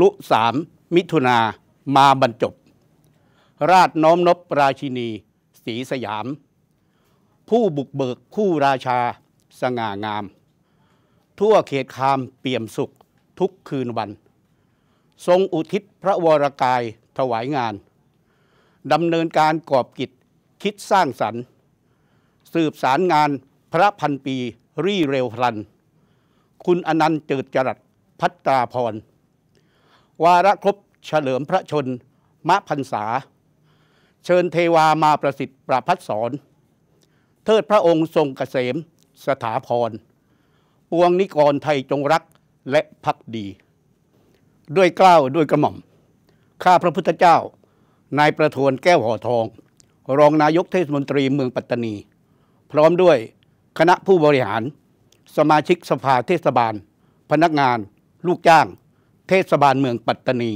ลุสาม มิถุนามาบรรจบ ราชน้อมนบ ราชินี สีสยาม ผู้บุกเบิกคู่ราชาสง่างาม ทั่วเขตคามเปี่ยมสุขทุกคืนวัน ทรงอุทิศพระวรกายถวายงานดำเนินการกอบกิจคิดสร้างสรรค์ สืบสารงานพระพันปีรี่เร็วพลัน คุณอนันต์เจิดจรัสพัตราพรวาระครบเฉลิมพระชน มะพันษา เชิญเทวามาประสิทธิ์ประพัดสอนเทิดพระองค์ทรงกเกษม สถาพรปวงนิกรไทยจงรักและพักดี ด้วยกล้าวด้วยกระหม่อมข้าพระพุทธเจ้านายประทวนแก้วห่อทอง รองนายกเทศมนตรีเมืองปัตตานี พร้อมด้วยคณะผู้บริหาร สมาชิกสภาเทศบาล พนักงานลูกจ้างเทศบาลเมืองปัตตานี